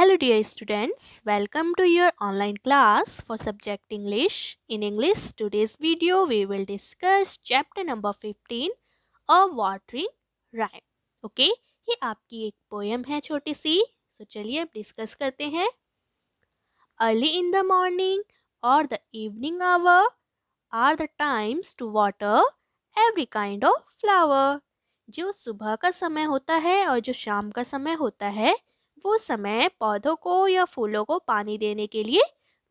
Hello dear students, welcome to your online class for subject English. In English, today's video we will discuss chapter number 15 A Watery Rhyme. Okay, ये आपकी एक poem है छोटी सी तो चलिए अब discuss करते हैं Early in the morning or the evening hour are the times to water every kind of flower. जो सुबह का समय होता है और जो शाम का समय होता है वो समय पौधों को या फूलों को पानी देने के लिए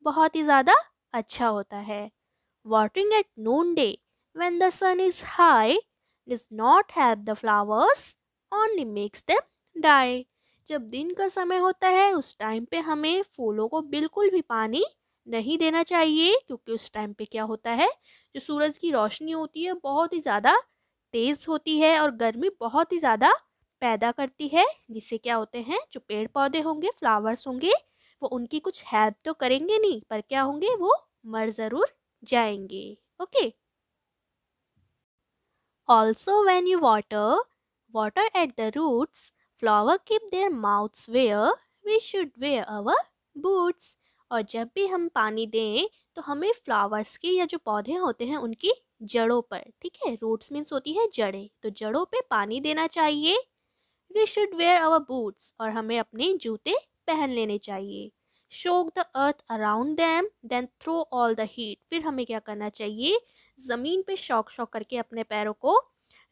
बहुत ही ज़्यादा अच्छा होता है at noonday when the sun is high does not have the flowers only makes them die जब दिन का समय होता है उस टाइम पे हमें फूलों को बिल्कुल भी पानी नहीं देना चाहिए क्योंकि उस टाइम पे क्या होता है जो सूरज की रोशनी होती है बहुत ही ज़्यादा तेज़ होती है और गर्मी बहुत ही ज़्यादा पैदा करती है जिससे क्या होते हैं जो पेड़ पौधे होंगे फ्लावर्स होंगे वो उनकी कुछ हेल्प तो करेंगे नहीं पर क्या होंगे वो मर ज़रूर जाएंगे okay also when you water water at the roots flower keep their mouths wear we should wear our boots और जब भी हम पानी दें तो हमें फ्लावर्स की या जो पौधे होते हैं उनकी जड़ों पर ठीक है रूट्स मीन्स होती है जड़ें तो जड़ों पे पानी देना चाहिए we should wear our boots और हमें अपने जूते पहन लेने चाहिए soak the earth around them then throw all the heat फिर हमें क्या करना चाहिए ज़मीन पे शौक शौक करके अपने पैरों को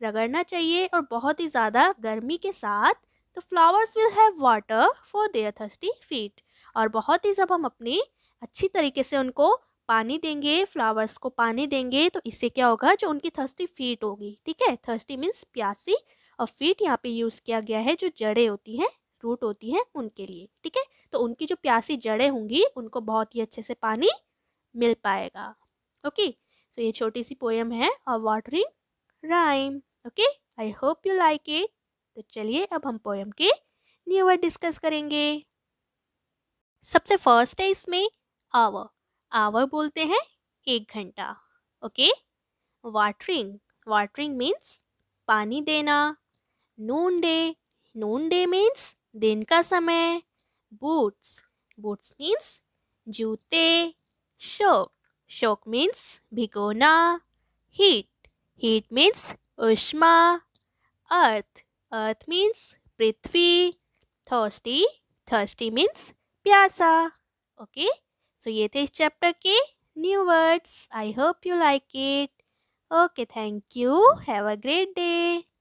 रगड़ना चाहिए और बहुत ही ज़्यादा गर्मी के साथ तो flowers will have water for their thirsty feet और बहुत ही जब हम अपने अच्छी तरीके से उनको पानी देंगे फ्लावर्स को पानी देंगे तो इससे क्या होगा जो उनकी थर्स्टी फीट होगी ठीक है थर्स्टी मीन्स प्यासी और फीट यहाँ पे यूज़ किया गया है जो जड़ें होती हैं रूट होती हैं उनके लिए ठीक है तो उनकी जो प्यासी जड़ें होंगी उनको बहुत ही अच्छे से पानी मिल पाएगा ओके सो ये छोटी सी पोएम है और watering rhyme okay I hope you like it तो चलिए अब हम पोएम के न्यू वर्ड डिस्कस करेंगे सबसे फर्स्ट है इसमें आवर आवर बोलते हैं एक घंटा ओके वाटरिंग वाटरिंग मीन्स पानी देना noonday noonday means दिन का समय बूट्स बूट्स मीन्स जूते शोक शोक मीन्स भिगोना हीट हीट मीन्स उष्मा अर्थ अर्थ मीन्स पृथ्वी थर्स्टी थर्स्टी मीन्स प्यासा ओके सो ये थे इस चैप्टर के new words I hope you like it okay thank you have a great day